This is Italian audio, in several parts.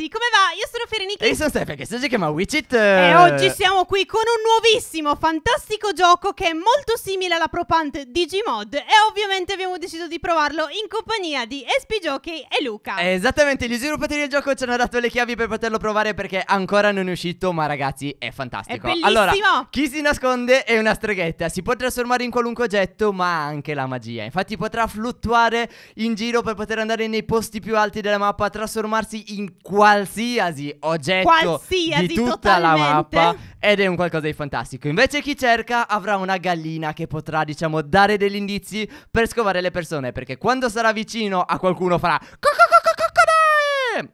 ragazzi, come va? Io sono Ferenica. E io sono Stefan, che si chiama Witchit. E oggi siamo qui con un nuovissimo, fantastico gioco che è molto simile alla Propant Digimod. E ovviamente abbiamo deciso di provarlo in compagnia di SP Jockey e Luca. Esattamente, gli sviluppatori del gioco ci hanno dato le chiavi per poterlo provare perché ancora non è uscito, ma ragazzi è fantastico. È allora, chi si nasconde è una streghetta, si può trasformare in qualunque oggetto, ma anche la magia. Infatti potrà fluttuare in giro per poter andare nei posti più alti della mappa, trasformarsi in qualsiasi qualsiasi oggetto qualsiasi, di tutta totalmente. la mappa ed è un qualcosa di fantastico. Invece chi cerca avrà una gallina che potrà, diciamo, dare degli indizi per scovare le persone, perché quando sarà vicino a qualcuno farà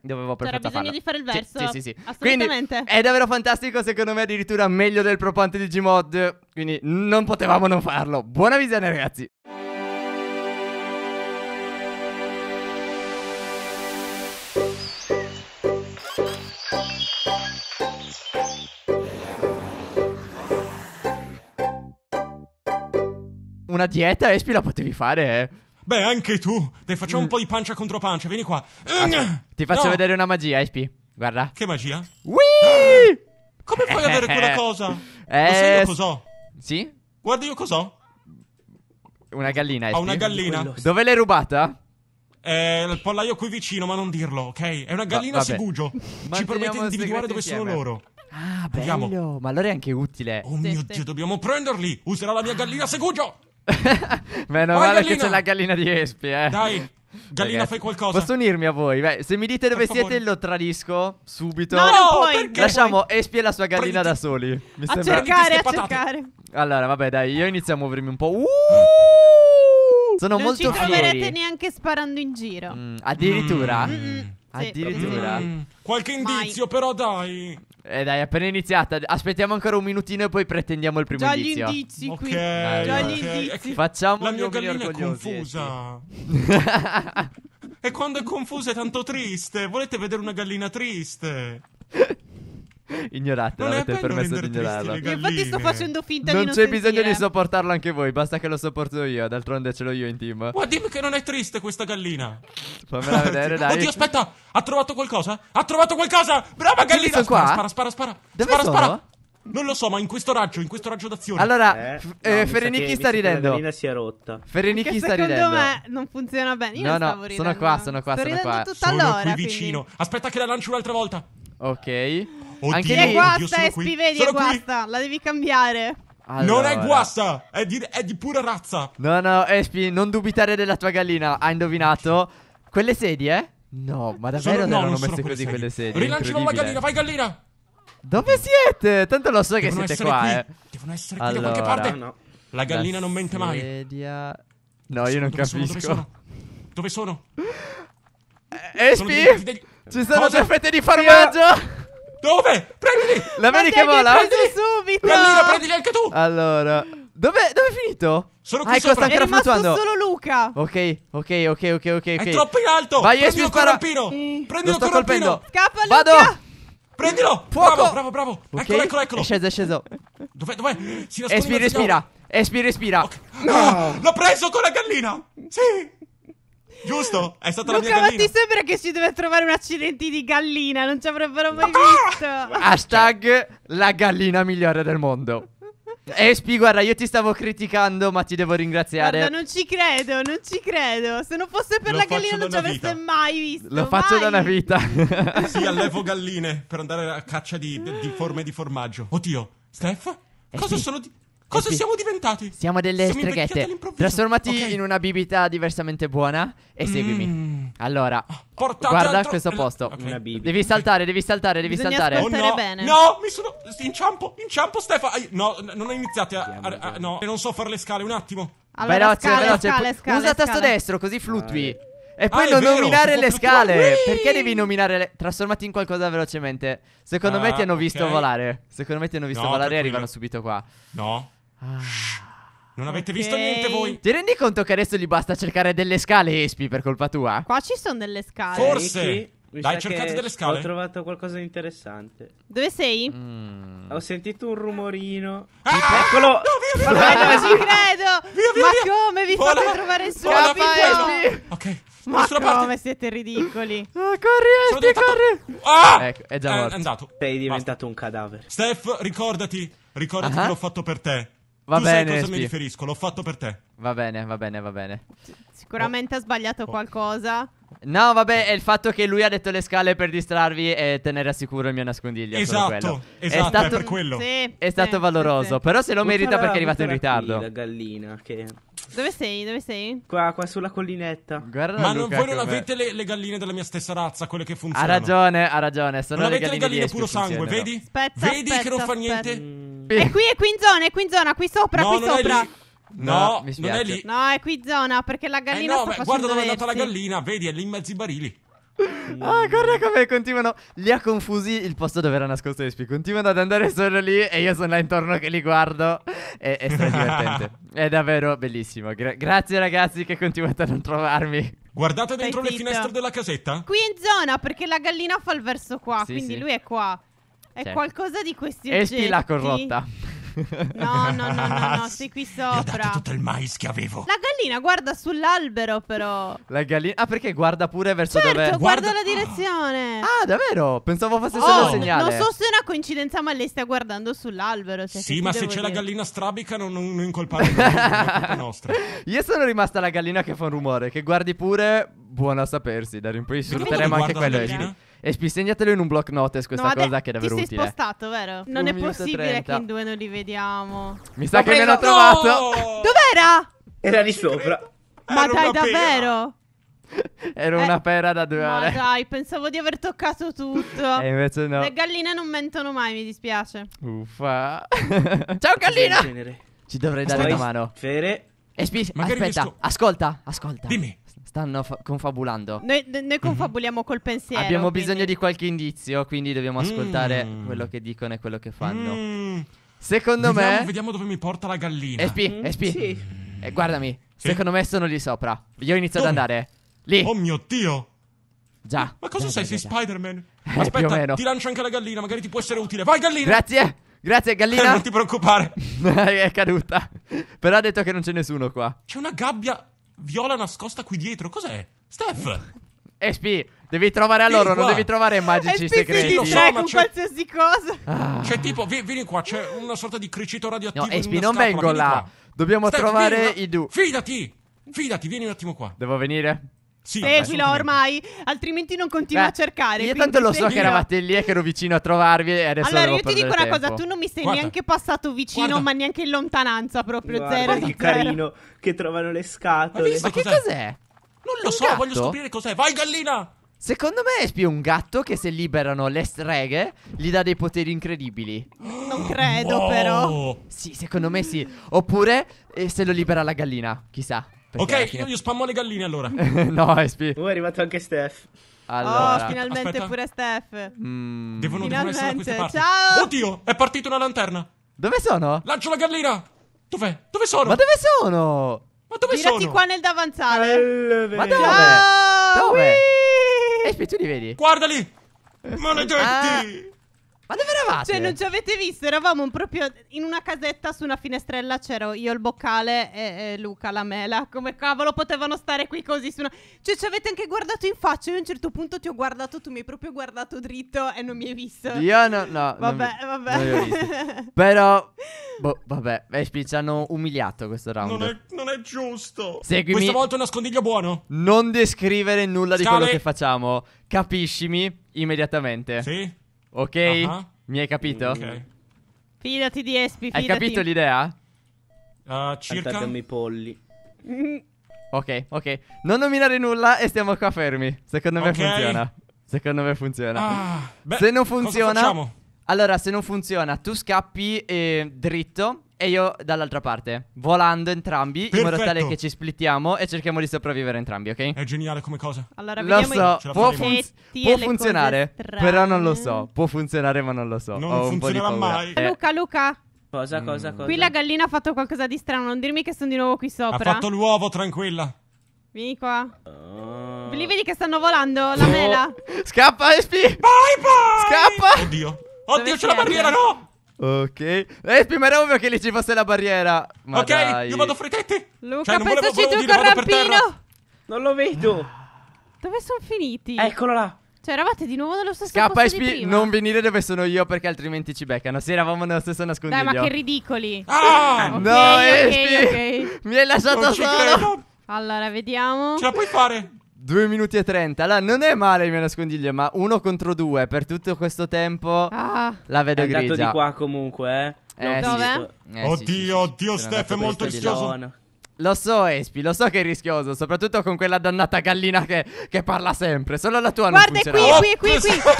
Dovevo per C'era bisogno farlo. di fare il verso. Sì, sì, sì. Assolutamente. Quindi è davvero fantastico, secondo me addirittura meglio del propante di Gmod, quindi non potevamo non farlo. Buona visione ragazzi. una dieta Espi la potevi fare, eh. Beh, anche tu. Dai, facciamo un mm. po' di pancia contro pancia. Vieni qua. Aspetta, ah, mm. ti faccio no. vedere una magia, Espi. Guarda. Che magia? Whee! Ah! Come fai ad avere quella eh. cosa? Eh, Lo sai io cos'ho? Sì? Guarda io cos'ho? Una gallina, Espi. Ho una gallina. Dove l'hai rubata? Eh, il pollaio qui vicino, ma non dirlo, ok? È una gallina Va, sigugio. Ci permette di individuare dove insieme. sono loro. Ah, bello. Andiamo. Ma allora è anche utile. Oh sì, mio sì. Dio, dobbiamo prenderli. Userà la mia ah. gallina segugio. Meno Vai, male gallina. che c'è la gallina di Espi, eh. Dai. Gallina, Ragazzi, fai qualcosa. Posso unirmi a voi? Beh, se mi dite dove siete, lo tradisco subito. No, no poi Lasciamo Espi e la sua gallina Prendi. da soli. Mi a sembra... cercare, a patate. cercare. Allora, vabbè, dai, io inizio a muovermi un po'. Uh! Sono non molto fieri. Non ci troverete neanche sparando in giro. Mm, addirittura? Mm. Mm. Addirittura. Mm. Qualche indizio, Mai. però, dai. Eh dai, appena iniziata. Aspettiamo ancora un minutino e poi pretendiamo il primo Già indizio. Già gli indizi qui. Dai, Già okay. gli indizi. Facciamo La mia gallina è confusa. Eh, e quando è confusa è tanto triste. Volete vedere una gallina triste? Ignorate, non avete permesso di ignorarlo. Infatti sto facendo finta non di non c'è sentire. bisogno di sopportarlo anche voi, basta che lo sopporto io, d'altronde ce l'ho io in team. Ma dimmi che non è triste questa gallina. Fammela vedere, dai. Oddio, aspetta, ha trovato qualcosa? Ha trovato qualcosa! Brava gallina! Spara, qua? spara, spara, spara. Dove spara, sono? spara. Non lo so, ma in questo raggio, in questo raggio d'azione. Allora, eh, f- eh, Ferenichi sta ridendo. La gallina si è rotta. Ferenichi sta ridendo. Secondo me non funziona bene. Io no, no, sono qua, sono qua, sto sono qua. Sono qui vicino. Aspetta che la lancio un'altra volta. Ok. Oddio, Anche è guasta, Espi, vedi, è guasta. Qui. La devi cambiare. Allora. Non è guasta, è di, è di pura razza. No, no, Espi, non dubitare della tua gallina. Hai indovinato? Quelle sedie, No, ma davvero sono, erano non messe così sedie. quelle sedie. Rilanciano la gallina, vai gallina! Dove siete? Tanto lo so Devono che siete qua, qui. eh. Devono essere qui allora. da qualche parte. No. La gallina la non mente mai. Sedia... No, io sono, non capisco. Sono, dove sono? Espi? Ci sono Cosa? due fette di formaggio! Io... Dove? Prendili! L'America Matteo, vola! Preso subito! Gallina, prendili anche tu! Allora, dove, dove è finito? Sono qui ah, ecco, sopra. È rimasto fluttuando. solo Luca. Ok, ok, ok, ok, ok. È troppo in alto! Vai, io Prendilo sparo. Corrampino! Sì. Lo Prendilo sto Corrampino! colpendo. Scappa Luca. Vado! Prendilo! Fuoco. Bravo, bravo, bravo! Ok, Eccolo, eccolo, eccolo! È sceso, è sceso. Dov'è, dov'è? Si nasconde. Espira, respira. Espira, respira. Ah, no! L'ho preso con la gallina! Sì! Giusto? È stata Luca, la mia gallina. ma ti sembra che si deve trovare un accidente di gallina? Non ci avrebbero mai ah! visto. Cioè, Hashtag la gallina migliore del mondo. Eh, Spi, guarda, io ti stavo criticando, ma ti devo ringraziare. Guarda, non ci credo, non ci credo. Se non fosse per Lo la gallina non ci avesse mai visto. Lo faccio mai. da una vita. sì, allevo galline per andare a caccia di, di forme di formaggio. Oddio, Steph? Eh, cosa sì. sono di... Cosa eh siamo diventati? Siamo delle siamo streghette. Trasformati okay. in una bibita diversamente buona e mm. seguimi. Mm. Allora, ah, Portate guarda altro... questo posto. Okay. Devi saltare, devi saltare, devi Bisogna saltare. Oh, no. Bene. no, mi sono. Inciampo, inciampo, Stefano. No, non ho iniziato a, a, a, No, non so fare le scale. Un attimo. Allora, veloce, scale, veloce. Scale, scale, Usa tasto destro, così flutui Ah, e poi ah, non nominare le scale. Perché devi nominare le. Trasformati in qualcosa velocemente. Secondo ah, me ti hanno okay. visto volare. Secondo me ti hanno visto no, volare e arrivano subito qua. No. Ah, non avete okay. visto niente voi? Ti rendi conto che adesso gli basta cercare delle scale espi per colpa tua? Qua ci sono delle scale. Forse. Sì, Dai, cercate delle scale. Ho trovato qualcosa di interessante. Dove sei? Mm. Ho sentito un rumorino. Ah! Eccolo. No, via, via, via. Ma non ci credo. Via, via, Ma come vi Vola. fate trovare su? Espi? Ok. Ma come parte. siete ridicoli. Oh, corri, Espi, corri. Ah! Ecco, è già morto. È andato. Sei diventato Basta. un cadavere. Steph, ricordati. Ricordati uh-huh. che l'ho fatto per te. Va tu bene. Sai cosa mi riferisco? L'ho fatto per te. Va bene, va bene, va bene. Sicuramente oh. ha sbagliato oh. qualcosa. No, vabbè, è il fatto che lui ha detto le scale per distrarvi e tenere a sicuro il mio nascondiglio. Esatto, esatto, è, stato, è per quello. Sì, è stato sì, valoroso, sì. però se lo merita perché è arrivato in ritardo. La gallina che... Dove sei? Dove sei? Qua, qua sulla collinetta. Guarda Ma non, voi non avete le, le, galline della mia stessa razza, quelle che funzionano. Ha ragione, ha ragione. Sono non le avete galline, galline puro sangue, vedi? Spezza, vedi spezza, che non fa spezza. niente? Mm. È qui, è qui in zona, è qui in zona, qui sopra, no, qui sopra. No, no non è lì. No, è qui in zona perché la gallina eh no, beh, Guarda dove è andata la gallina, vedi, è lì in mezzo ai barili. Ah, guarda come continuano. Li ha confusi il posto dove era nascosto Espi. Continuano ad andare solo lì e io sono là intorno che li guardo. È, è divertente. è davvero bellissimo. Gra grazie ragazzi che continuate a non trovarmi. Guardate dentro Stai le finestre della casetta. Qui in zona perché la gallina fa il verso qua, sì, quindi sì. lui è qua. È cioè, qualcosa di questi oggetti. Esci la corrotta. No, no, no, no, no, sei qui sopra. ho dato tutto il mais che avevo. La gallina guarda sull'albero, però. La gallina. Ah, perché guarda pure verso certo, dove. Guarda, guarda la direzione davvero? Pensavo fosse solo oh, un segnale. Non so se è una coincidenza, ma lei sta guardando sull'albero. Cioè, sì, ma se c'è dire. la gallina strabica, non, non, non incolpare la nostra. Io sono rimasta la gallina che fa un rumore. Che guardi pure, buona a sapersi. Da in poi sorteremo anche quello. E segnatelo in un block notice questa no, cosa che è davvero utile. Ma sei spostato, vero? Non un è possibile 30. che in due non li vediamo. Mi sa Ho che me l'ho no! trovato. Dov'era? Era lì sopra. Ma ah, dai, davvero? Era eh, una pera da due ore. Ma dai, pensavo di aver toccato tutto. e invece no. Le galline non mentono mai, mi dispiace. Uffa. Ciao gallina! Ci dovrei dare una mano. Fere. Espi- Magari aspetta, riesco... ascolta, ascolta. Dimmi. Stanno fa- confabulando. Noi, noi mhm. confabuliamo mm-hmm. col pensiero. Abbiamo quindi. bisogno di qualche indizio, quindi dobbiamo ascoltare mm. quello che dicono e quello che fanno. Mm. Secondo vediamo, me. Vediamo dove mi porta la gallina. Espi, mm. Espi. Sì. Eh, guardami, sì. secondo me sono lì sopra. Io inizio dove? ad andare. Lì. Oh mio Dio. Già. Ma cosa già, sei? Già, sei già. Spider-Man? Eh, Aspetta, ti lancio anche la gallina, magari ti può essere utile. Vai gallina. Grazie. Grazie gallina. Eh, non ti preoccupare. è caduta. Però ha detto che non c'è nessuno qua. C'è una gabbia viola nascosta qui dietro. Cos'è? Steph. Espi, eh, devi trovare a loro, non devi trovare magici segreti. Espi si distrae con qualsiasi cosa. Ah. C'è tipo, vieni qua, c'è una sorta di cricito radioattivo No, Espi, non vengo là. Dobbiamo Steph, trovare i due. Fidati, fidati, vieni un attimo qua. Devo venire? Sì, Seguila vabbè, ormai, altrimenti non continua a cercare. Io tanto lo so che eravate lì e che ero vicino a trovarvi. E adesso allora, io ti dico una tempo. cosa: tu non mi sei guarda, neanche passato vicino, guarda. ma neanche in lontananza. Proprio guarda, zero. Guarda che zero. carino che trovano le scatole. Ma, cos'è? che cos'è? Non lo un so, gatto? voglio scoprire cos'è. Vai, gallina! Secondo me è un gatto che se liberano le streghe gli dà dei poteri incredibili. Non credo, oh. però. Sì, secondo me sì. Oppure eh, se lo libera la gallina, chissà ok, fine... io spammo le galline allora. no, Espi. oh, uh, è arrivato anche Steph. Allora. Oh, finalmente Aspetta. pure Steph. Mm. Devono, finalmente. devono essere queste parti. Ciao. Oddio, è partita una lanterna. Dove sono? Lancio la gallina. Dov'è? Dove sono? Ma dove sono? Ma dove Girati sono? qua nel davanzale. Ma dove? Ciao. Dove? Espi, eh, tu li vedi? Guardali. Maledetti. Ah. Ma dove eravate? Cioè, non ci avete visto? Eravamo proprio in una casetta su una finestrella. C'ero io il boccale e, e Luca la mela. Come cavolo potevano stare qui così? Su una... Cioè, ci avete anche guardato in faccia. Io a un certo punto ti ho guardato, tu mi hai proprio guardato dritto e non mi hai visto. Io no, no. Vabbè, mi, vabbè. Però, boh, vabbè, eh, ci hanno umiliato questo round. Non è, non è giusto. Seguimi. Questa volta è un nascondiglio buono. Non descrivere nulla Scale. di quello che facciamo. Capiscimi immediatamente. Sì. Ok? Uh-huh. Mi hai capito? Ok. Fidati di Espi, fidati. Hai capito l'idea? Uh, circa? Attacchiamo i polli. Ok, ok. Non nominare nulla e stiamo qua fermi. Secondo me okay. funziona. Secondo me funziona. Ah, beh, se non funziona... Allora, se non funziona, tu scappi eh, dritto e io dall'altra parte, volando entrambi Perfetto. in modo tale che ci splittiamo e cerchiamo di sopravvivere entrambi, ok? È geniale come cosa. Allora, lo so, può, fun- può funzionare, però non lo so. Può funzionare, ma non lo so. Non Ho funzionerà mai. Eh. Luca, Luca. Cosa, cosa, mm. cosa? Qui la gallina ha fatto qualcosa di strano. Non dirmi che sono di nuovo qui sopra. Ha fatto l'uovo, tranquilla. Vieni qua. Uh... Ah. Li vedi che stanno volando la mela. Scappa, Espi. Vai, vai. Scappa. Oddio. Oddio, Dove c'è la barriera, no. Ok. Eh, ovvio che lì ci fosse la barriera. Ma ok, dai. io vado fra i tetti. Luca, cioè, non volevo, pensaci volevo tu dire, rampino. Non lo vedo. Dove sono finiti? Eccolo là. Cioè, eravate di nuovo nello stesso Scappa posto HP, non venire dove sono io perché altrimenti ci beccano. Sì, eravamo nello stesso nascondiglio. Dai, ma che ridicoli. Ah! Okay, no, okay, eh, okay, Mi hai lasciato solo. Allora, vediamo. Ce la puoi fare? 2 minuti e 30. Allora, non è male il mio nascondiglio, ma uno contro due per tutto questo tempo ah. la vedo è grigia. È andato di qua comunque, eh. Eh, Dove? Sì. Eh, oddio, sì, sì, oddio, Steph, è molto rischioso. Lo so, Espi, lo so che è rischioso, soprattutto con quella dannata gallina che, che parla sempre. Solo la tua Guarda, non funziona. Guarda, qui, qui, qui, qui.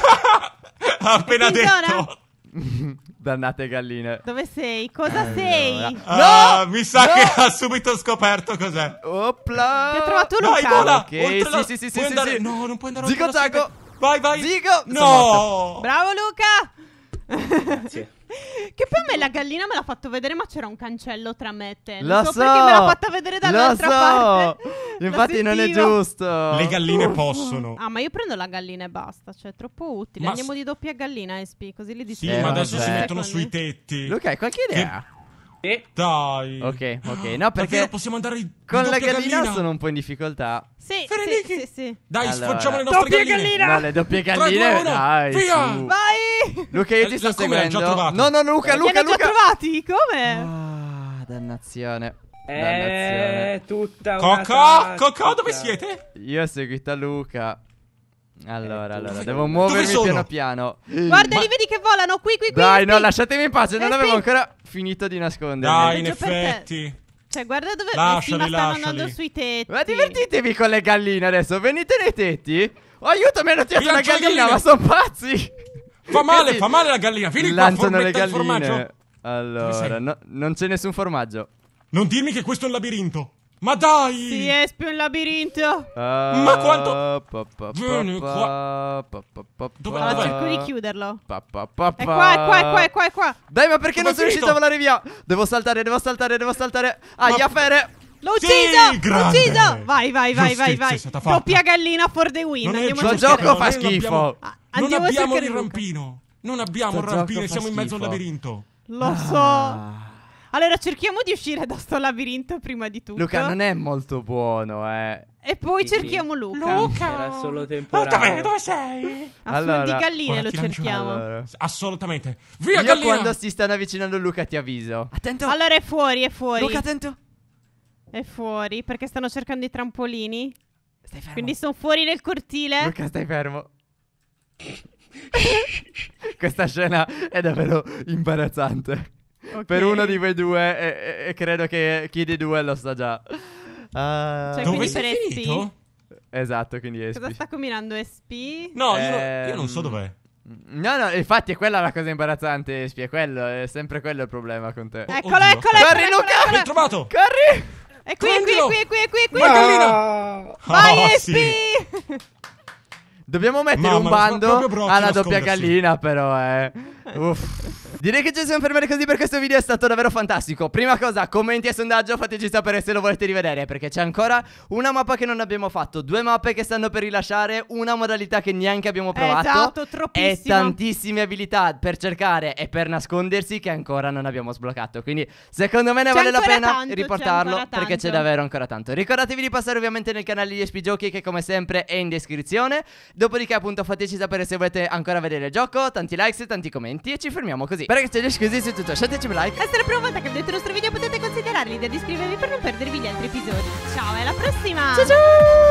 Appena detto. Dannate galline. Dove sei? Cosa allora. sei? Ah, no! mi sa no! che ha subito scoperto cos'è. Opla! Ti ho trovato Luca. Vai, vola! Ok, sì, la... sì, sì, sì, andare... sì, No, non puoi andare Zico oltre Vai, vai! Zico! No! Bravo Luca! Grazie. Che poi a me la gallina me l'ha fatto vedere, ma c'era un cancello tra me e te. Non lo so, so perché me l'ha fatta vedere dall'altra lo so. parte. Infatti, non è giusto. Le galline possono. Ah, ma io prendo la gallina e basta. Cioè, è troppo utile. Ma Andiamo s- di doppia gallina, Espi. Così li dici. Sì, eh, ma adesso vabbè. si mettono sui tetti. Luca, hai qualche idea? Che- e... Dai. Ok, ok. No, perché Davvero possiamo andare in con la gallina, gallina, sono un po' in difficoltà. Sì, sì, sì, sì, Dai, allora. sfoggiamo le nostre doppie galline. Gallina. No, le doppie galline. 3, 2, dai, Via. Su. Vai. Luca, io ti sto seguendo. No, no, Luca, Luca, Luca, Luca. Già trovati? Come? Ah, dannazione. Eh, tutta una Cocco, Cocco, dove siete? Io ho seguito Luca. Allora, eh, allora, devo muovermi piano piano. Guarda, Ma... li vedi che volano qui, qui, qui. Dai, no, lasciatemi in pace, non eh, avevo ancora finito di nascondermi. Dai, in effetti. Cioè, guarda dove eh, lasciali, sì, stanno andando sui tetti. Ma divertitevi con le galline adesso, venite nei tetti. Oh, aiuto, mi hanno tirato una gallina, ma sono pazzi. Fa male, fa male la gallina. Vieni Lanciano qua, le galline. Allora, no, non c'è nessun formaggio. Non dirmi che questo è un labirinto. Ma dai! Si espe un labirinto! Uh, Ma quanto... Pa, pa, Vieni qua! Pa, pa, pa, Dove allora, cerco di chiuderlo. Pa, pa, pa, pa. È qua, è qua, è qua, è qua, è qua. Dai, ma perché Come non sei riuscito a volare via? Devo saltare, devo saltare, devo saltare. Ah, ma... Iafere! L'ho ucciso! L'ho ucciso! Vai, vai, vai, vai, vai. Doppia gallina for the win. Non Andiamo ah, ah, il gioco fa schifo. Non abbiamo il rampino. Non abbiamo il rampino, siamo in mezzo al labirinto. Lo ah. so. Allora cerchiamo di uscire da sto labirinto prima di tutto. Luca non è molto buono, eh. E poi sì, cerchiamo Luca. Luca! Era solo temporaneo. Luca, dove sei? Allora, di galline lo cerchiamo. Allora. Assolutamente. Via Io quando si stanno avvicinando Luca ti avviso. Attento. Allora è fuori, è fuori. Luca, attento. È fuori perché stanno cercando i trampolini. Stai fermo. Quindi sono fuori nel cortile. Luca, stai fermo. Questa scena è davvero imbarazzante okay. per uno di quei due e, e, credo che chi di due lo sa già. Uh, cioè, ah. dove sei finito? Esatto, quindi Espi. Cosa sta combinando Espi? No, eh, io, non so mm. dov'è. No, no, infatti è quella la cosa imbarazzante, Espi, è quello, è sempre quello il problema con te. Eccolo, eccolo, eccolo. Corri, Luca! L'ho trovato! Corri! È qui, è qui, è qui, è qui, è qui! Vai, Vai ah, Espi! Dobbiamo mettere un bando alla doppia gallina, però, eh. eh. Uff. Direi che ci siamo fermati così per questo video è stato davvero fantastico Prima cosa commenti e sondaggio fateci sapere se lo volete rivedere Perché c'è ancora una mappa che non abbiamo fatto Due mappe che stanno per rilasciare Una modalità che neanche abbiamo provato Esatto troppissimo E tantissime abilità per cercare e per nascondersi Che ancora non abbiamo sbloccato Quindi secondo me ne vale la pena tanto, riportarlo c'è Perché c'è davvero ancora tanto Ricordatevi di passare ovviamente nel canale di SP Giochi Che come sempre è in descrizione Dopodiché appunto fateci sapere se volete ancora vedere il gioco Tanti likes, tanti commenti E ci fermiamo così per ragazzi, adesso così siete tutto. Lasciateci un like. E se È la prima volta che vedete il nostro video, potete considerarli ed iscrivervi per non perdervi gli altri episodi. Ciao, e alla prossima! Ciao ciao!